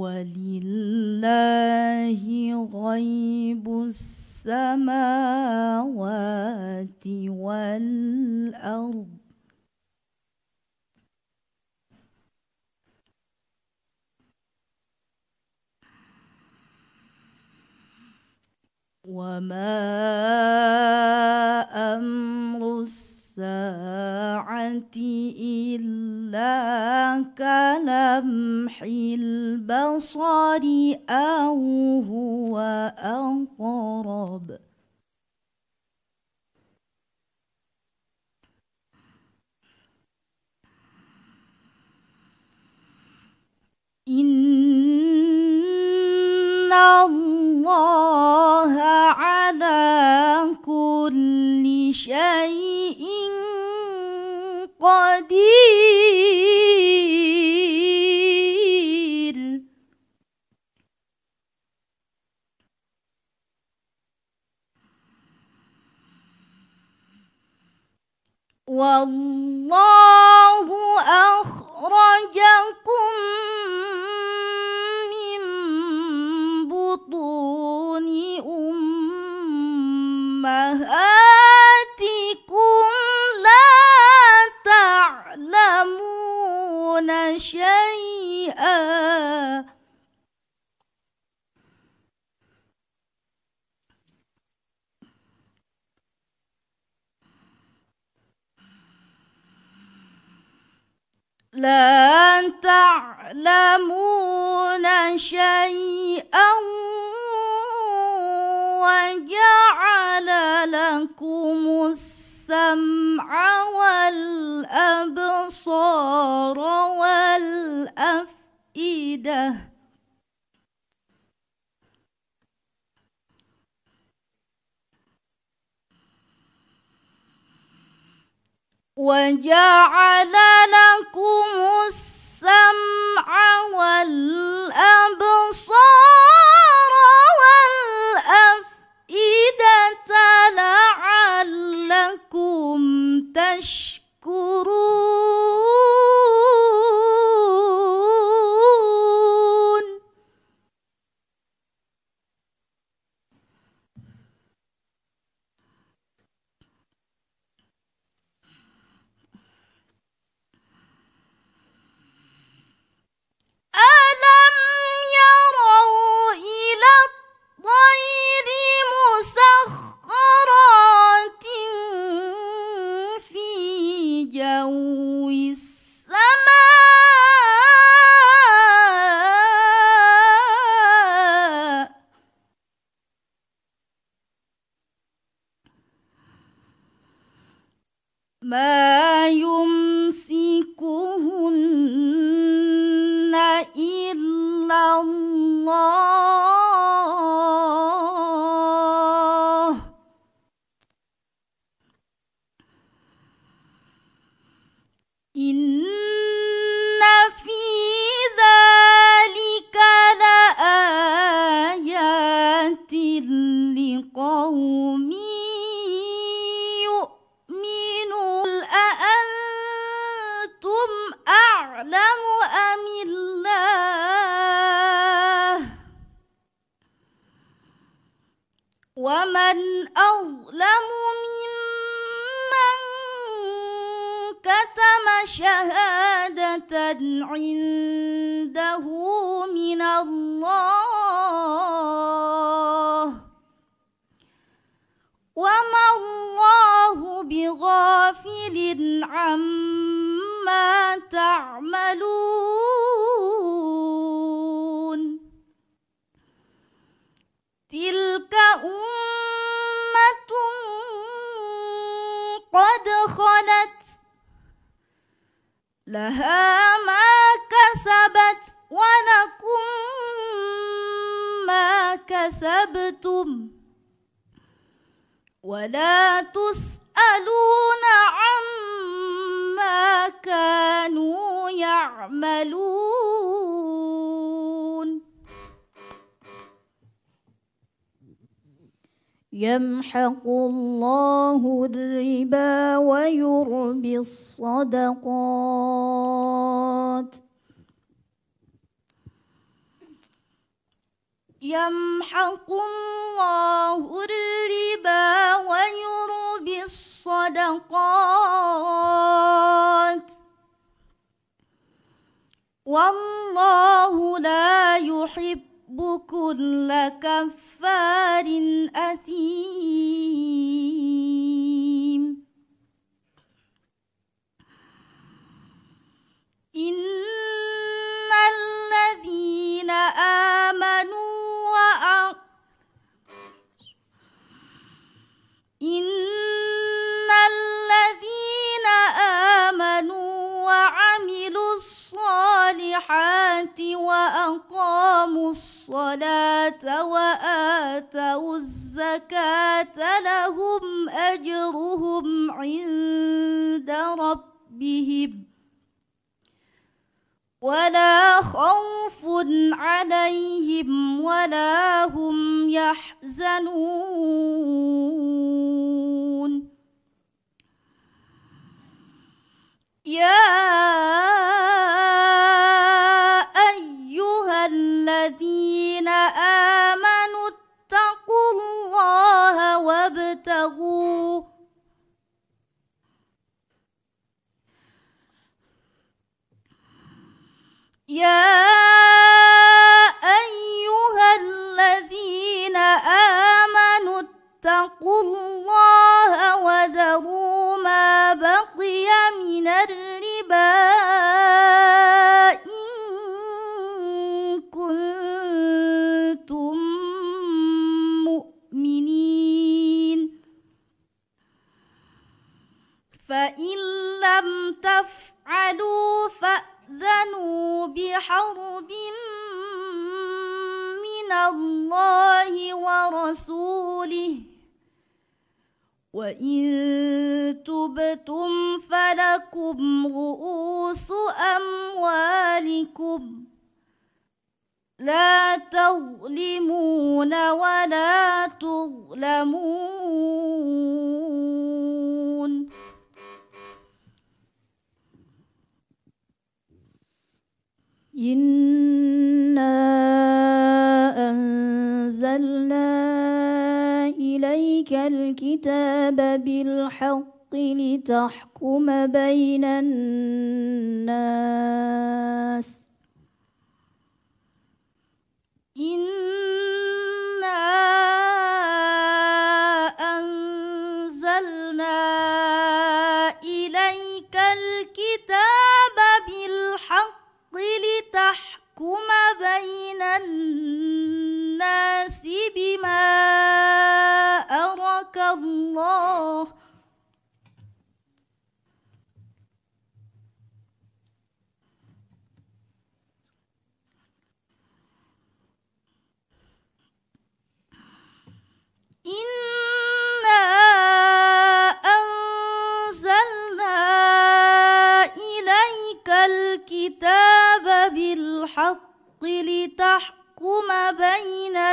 ولله غيب السماوات والأرض وما أمر السماوات الساعة إلا كلمح البصر أو هو أقرب إن الله على كل شيء والله أخرجكم من بطون أمهاتكم لا تعلمون شيئا لا تعلمون شيئا وجعل لكم السمع والأبصار والأفئدة وجعل لكم الأبصار والأفئدة لعلكم تشكرون 门。ومن أظلم ممن كتم شهادة عنده من الله وما الله بغافل عما تعمل لها ما كسبت ولكم ما كسبتم ولا تسألون عما كانوا يعملون يمحق الله الربا ويربي الصدقات يمحق الله الربا ويربي الصدقات والله لا يحب كل كفر كفار أثيم إن الذين آمنوا إن الذين آمنوا وعملوا الصالحات وأقاموا الصلاة الصلاة وآتوا الزكاة لهم أجرهم عند ربهم ولا خوف عليهم ولا هم يحزنون يا فإن لم تفعلوا فأذنوا بحرب من الله ورسوله وإن تبتم فلكم رؤوس أموالكم لا تظلمون ولا تظلمون إنا أنزلنا إليك الكتاب بالحق لتحكم بين الناس إنا أنزلنا إليك الكتاب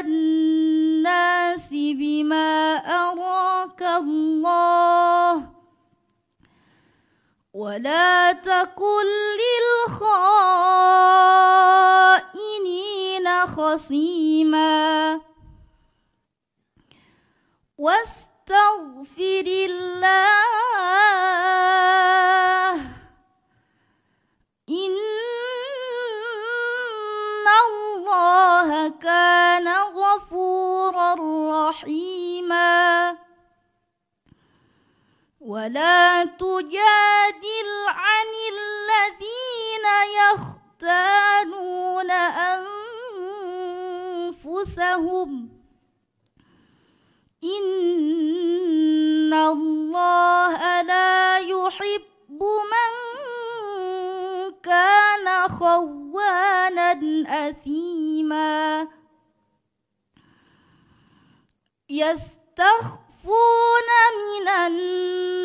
الناس بما أراك الله ولا تكن للخائنين خصيما واستغفر الله يختانون أنفسهم إن الله لا يحب من كان خوانا أثيما يستخفون من الناس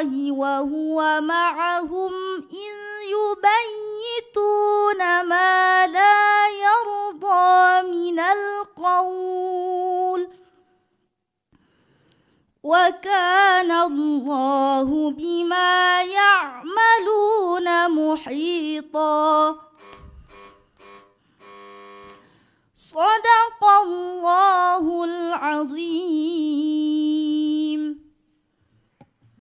الله وهو معهم إذ يبيتون ما لا يرضى من القول وكان الله بما يعملون محيطا صدق الله العظيم